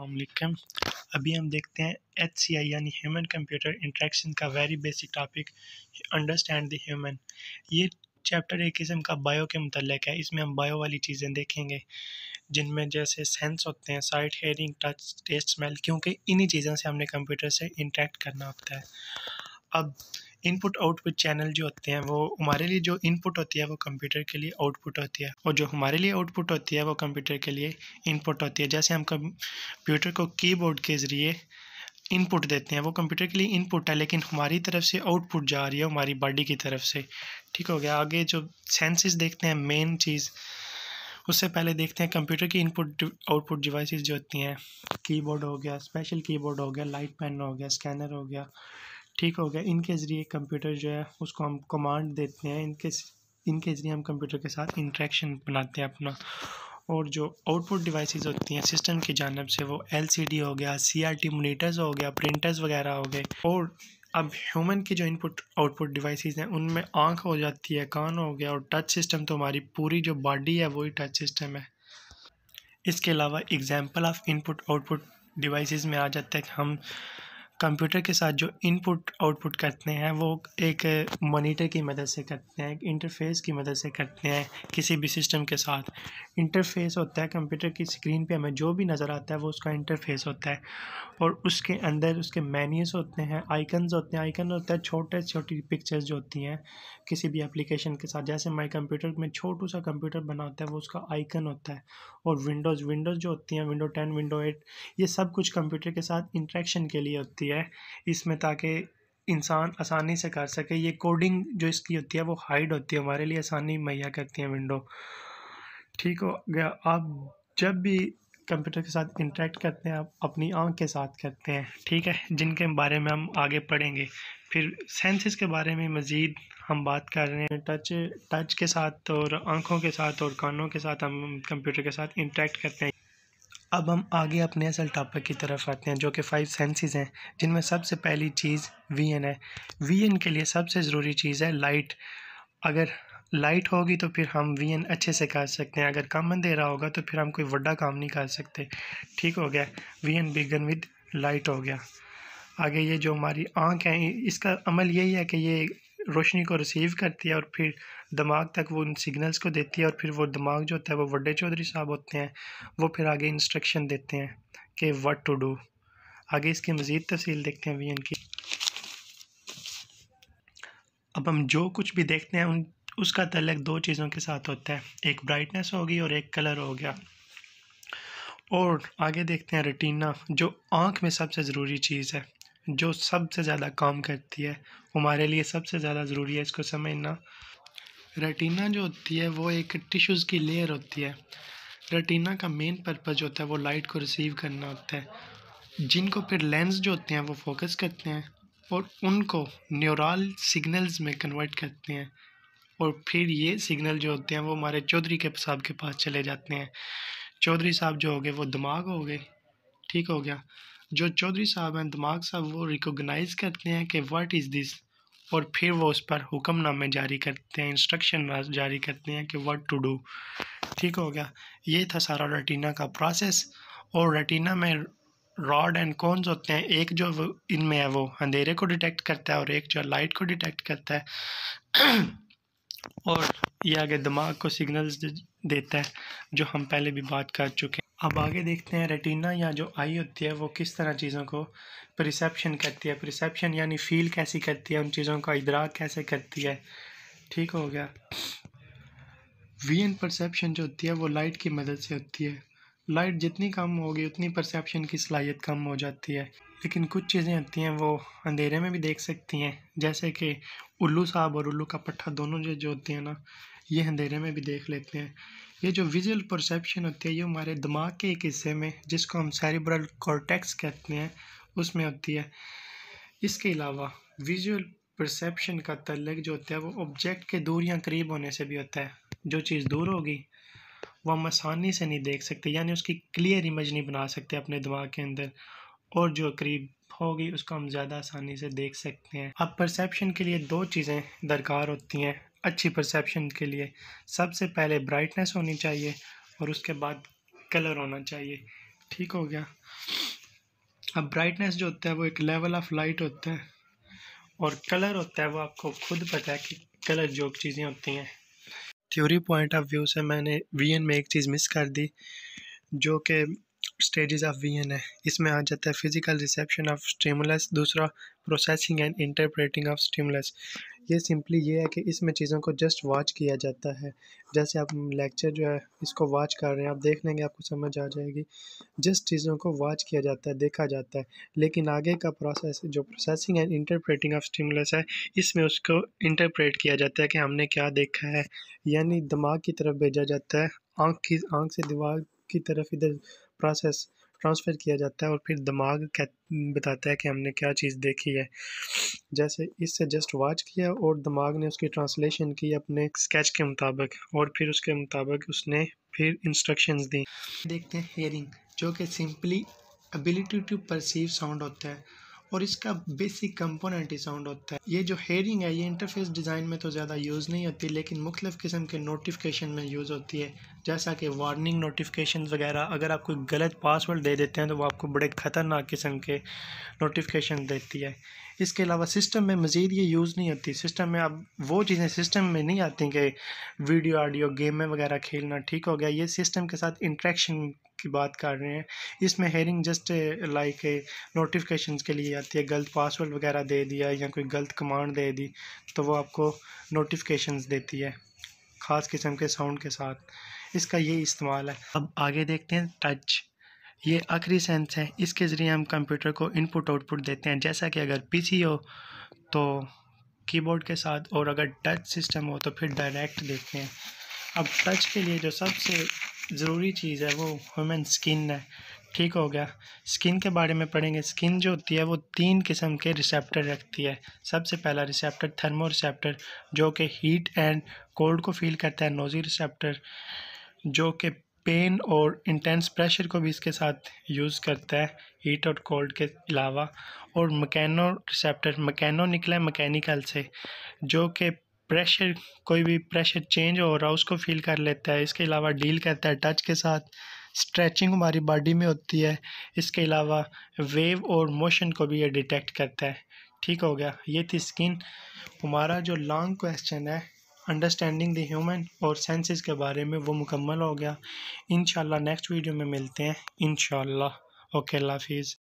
वालेकुम अभी हम देखते हैं एच सी आई यानी ह्यूमन कंप्यूटर इंट्रैक्शन का very basic topic understand the human ये चैप्टर एक किस्म का बायो के मतलब है इसमें हम बायो वाली चीज़ें देखेंगे जिनमें जैसे सेंस होते हैं sight hearing touch taste smell क्योंकि इन्हीं चीज़ों से हमने कंप्यूटर से इंट्रैक्ट करना होता है अब इनपुट आउटपुट चैनल जो होते हैं वो हमारे लिए जो इनपुट होती है वो कंप्यूटर के लिए आउटपुट होती है और जो हमारे लिए आउटपुट होती है वो कंप्यूटर के लिए इनपुट होती है जैसे हम कंप्यूटर को कीबोर्ड के ज़रिए इनपुट देते हैं वो कंप्यूटर के लिए इनपुट है लेकिन हमारी तरफ से आउटपुट जा रही है हमारी बॉडी की तरफ से ठीक हो गया आगे जो सेंसेस देखते हैं मेन चीज़ उससे पहले देखते हैं कंप्यूटर की इनपुट आउटपुट डिवाइसेस जो होती हैं कीबोर्ड हो गया स्पेशल कीबोर्ड हो गया लाइट पेन हो गया स्कैनर हो गया ठीक हो गया इनके ज़रिए कंप्यूटर जो है उसको हम कमांड देते हैं इनके इनके ज़रिए हम कंप्यूटर के साथ इंट्रैक्शन बनाते हैं अपना और जो आउटपुट डिवाइसेस होती हैं सिस्टम की जानब से वो एलसीडी हो गया सीआरटी मोनीटर्स हो गया प्रिंटर्स वगैरह हो गए और अब ह्यूमन के जो इनपुट आउटपुट डिवाइसेस हैं उनमें आंख हो जाती है कान हो गया और टच सिस्टम तो हमारी पूरी जो बॉडी है वही टच सिस्टम है इसके अलावा example of input output devices में आ जाता है कि हम कंप्यूटर के साथ जो इनपुट आउटपुट करते हैं वो एक मॉनिटर की मदद से करते हैं एक इंटरफेस की मदद से करते हैं किसी भी सिस्टम के साथ इंटरफेस होता है कंप्यूटर की स्क्रीन पे हमें जो भी नज़र आता है वो उसका इंटरफेस होता है और उसके अंदर उसके मैन्यूज होते हैं आइकन्स होते हैं आइकन होता है छोटे छोटी पिक्चर्स जो होती हैं किसी भी एप्लीकेशन के साथ जैसे माई कंप्यूटर में छोटू सा कंप्यूटर बना होता है वो उसका आइकन होता है और विंडोज़ विंडोज़ जो होती हैं विंडो टेन विंडो एट ये सब कुछ कंप्यूटर के साथ इंट्रैक्शन के लिए होती है दिया है इसमें ताकि इंसान आसानी से कर सके ये कोडिंग जो इसकी होती है वो हाइड होती है हमारे लिए आसानी मुहैया करती है विंडो ठीक हो गया आप जब भी कंप्यूटर के साथ इंटरेक्ट करते हैं आप अपनी आंख के साथ करते हैं ठीक है जिनके बारे में हम आगे पढ़ेंगे फिर सेंसेस के बारे में मज़ीद हम बात कर रहे हैं टच टच के साथ और आँखों के साथ और कानों के साथ हम कंप्यूटर के साथ इंटरेक्ट करते हैं अब हम आगे अपने असल टॉपिक की तरफ आते हैं जो कि फाइव सेंसेस हैं जिनमें सबसे पहली चीज़ वीएन है वीएन के लिए सबसे ज़रूरी चीज़ है लाइट अगर लाइट होगी तो फिर हम वी एन अच्छे से कर सकते हैं अगर कम अंधेरा होगा तो फिर हम कोई बड़ा काम नहीं कर सकते ठीक हो गया we can begin with light हो गया आगे ये जो हमारी आँख है इसका अमल यही है कि ये रोशनी को रिसीव करती है और फिर दिमाग तक वो उन सिग्नल्स को देती है और फिर वो दिमाग जो होता है वो वड्डे चौधरी साहब होते हैं वो फिर आगे इंस्ट्रक्शन देते हैं कि वट टू डू आगे इसकी मज़ीद तफसील देखते हैं वी की अब हम जो कुछ भी देखते हैं उन उसका तलक दो चीज़ों के साथ होता है एक ब्राइटनेस होगी और एक कलर हो गया और आगे देखते हैं रटीना जो आँख में सबसे ज़रूरी चीज़ है जो सबसे ज़्यादा काम करती है हमारे लिए सबसे ज़्यादा ज़रूरी है इसको समझना रेटिना जो होती है वो एक टिश्यूज़ की लेयर होती है रेटिना का मेन पर्पज़ जो होता है वो लाइट को रिसीव करना होता है जिनको फिर लेंस जो होते हैं वो फोकस करते हैं और उनको न्यूरल सिग्नल्स में कन्वर्ट करते हैं और फिर ये सिग्नल जो होते हैं वो हमारे चौधरी के साहब के पास चले जाते हैं चौधरी साहब जो हो गए वो दिमाग हो गए ठीक हो गया जो चौधरी साहब हैं दिमाग साहब वो रिकोगनाइज़ करते हैं कि व्हाट इज़ दिस और फिर वो उस पर हुक्मनामे जारी करते हैं इंस्ट्रक्शन जारी करते हैं कि व्हाट टू डू ठीक हो गया ये था सारा रेटिना का प्रोसेस और रेटिना में रॉड एंड कॉन्स होते हैं एक जो इनमें है वो अंधेरे को डिटेक्ट करता है और एक जो लाइट को डिटेक्ट करता है और ये आगे दिमाग को सिग्नल्स देता है जो हम पहले भी बात कर चुके हैं अब आगे देखते हैं रेटिना या जो आई होती है वो किस तरह चीज़ों को प्रिसप्शन करती है प्रिसप्शन यानी फ़ील कैसी करती है उन चीज़ों का इदराक कैसे करती है ठीक हो गया वी एन परसेप्शन जो होती है वो लाइट की मदद से होती है लाइट जितनी कम होगी उतनी परसेप्शन की सलाहियत कम हो जाती है लेकिन कुछ चीज़ें होती हैं वो अंधेरे में भी देख सकती हैं जैसे कि उल्लू साहब और उल्लू का पट्टा दोनों जो होती हैं ना ये अंधेरे में भी देख लेते हैं ये जो विजुअल परसेप्शन होती है ये हमारे दिमाग के एक हिस्से में जिसको हम सैरिब्रल कॉर्टेक्स कहते हैं उसमें होती है इसके अलावा विजुअल परसेप्शन का तल्लक जो होता है वो ऑब्जेक्ट के दूर या करीब होने से भी होता है जो चीज़ दूर होगी वो हम आसानी से नहीं देख सकते यानी उसकी क्लियर इमेज नहीं बना सकते अपने दिमाग के अंदर और जो करीब होगी उसको हम ज़्यादा आसानी से देख सकते हैं अब परसेप्शन के लिए दो चीज़ें दरकार होती हैं अच्छी परसेप्शन के लिए सबसे पहले ब्राइटनेस होनी चाहिए और उसके बाद कलर होना चाहिए ठीक हो गया अब ब्राइटनेस जो होता है वो एक लेवल ऑफ लाइट होता है और कलर होता है वो आपको खुद पता है कि कलर जो चीज़ें होती हैं थ्योरी पॉइंट ऑफ व्यू से मैंने वी में एक चीज़ मिस कर दी जो कि स्टेजेस ऑफ वी है इसमें आ जाता है फिजिकल रिसेप्शन ऑफ स्टिमुलस दूसरा processing and interpreting of stimulus ये सिंपली ये है कि इसमें चीज़ों को जस्ट वॉच किया जाता है जैसे आप लेक्चर जो है इसको वॉच कर रहे हैं आप देख लेंगे आपको समझ आ जाएगी जस्ट चीज़ों को वॉच किया जाता है देखा जाता है लेकिन आगे का प्रोसेस जो processing and interpreting of stimulus है इसमें उसको इंटरप्रेट किया जाता है कि हमने क्या देखा है यानी दिमाग की तरफ भेजा जाता है आँख की आँख से दिमाग की तरफ इधर प्रोसेस ट्रांसफ़र किया जाता है और फिर दिमाग कह बताता है कि हमने क्या चीज़ देखी है जैसे इससे जस्ट वॉच किया और दिमाग ने उसकी ट्रांसलेशन की अपने स्केच के मुताबिक और फिर उसके मुताबिक उसने फिर इंस्ट्रक्शंस दी देखते हैं हेयरिंग जो कि simply ability to perceive sound होता है और इसका बेसिक कंपोनेंट ही साउंड होता है ये जो हेयरिंग है ये इंटरफेस डिज़ाइन में तो ज़्यादा यूज़ नहीं होती लेकिन मुख्तफ किस्म के नोटिफिकेशन में यूज़ होती है जैसा कि वार्निंग नोटिफिकेशन वगैरह अगर आप कोई गलत पासवर्ड दे देते हैं तो वो आपको बड़े ख़तरनाक किस्म के नोटिफिकेशन देती है इसके अलावा सिस्टम में मज़ीद ये यूज़ नहीं होती सिस्टम में अब वो चीज़ें सिस्टम में नहीं आती कि वीडियो ऑडियो गेमें वगैरह खेलना ठीक हो गया ये सिस्टम के साथ इंट्रैक्शन की बात कर रहे हैं इसमें हेयरिंग जस्ट लाइक नोटिफिकेशन के लिए आती है गलत पासवर्ड वगैरह दे दिया या कोई गलत कमांड दे दी तो वो आपको नोटिफिकेशन देती है ख़ास किस्म के साउंड के साथ इसका ये इस्तेमाल है अब आगे देखते हैं टच ये आखिरी सेंस है इसके ज़रिए हम कंप्यूटर को इनपुट आउटपुट देते हैं जैसा कि अगर पी हो तो कीबोर्ड के साथ और अगर टच सिस्टम हो तो फिर डायरेक्ट देखते हैं अब टच के लिए जो सबसे ज़रूरी चीज़ है वो ह्यूमन स्किन है ठीक हो गया स्किन के बारे में पढ़ेंगे स्किन जो होती है वो तीन किस्म के रिसेप्टर रखती है सबसे पहला रिसेप्टर थर्मो रिसेप्टर जो कि हीट एंड कोल्ड को फील करता है नोजी रिसेप्टर जो कि पेन और इंटेंस प्रेशर को भी इसके साथ यूज़ करता है हीट और कोल्ड के अलावा और मकैनो रिसेप्टर मकैनो निकला है मकैनिकल से जो कि प्रेशर कोई भी प्रेशर चेंज हो रहा है उसको फील कर लेता है इसके अलावा डील करता है टच के साथ स्ट्रेचिंग हमारी बॉडी में होती है इसके अलावा वेव और मोशन को भी ये डिटेक्ट करता है ठीक हो गया ये थी स्किन हमारा जो लॉन्ग क्वेश्चन है अंडरस्टैंडिंग द ह्यूमन और सेंसेस के बारे में वो मुकम्मल हो गया इन नेक्स्ट वीडियो में मिलते हैं इन ओके अल्लाह हाफिज़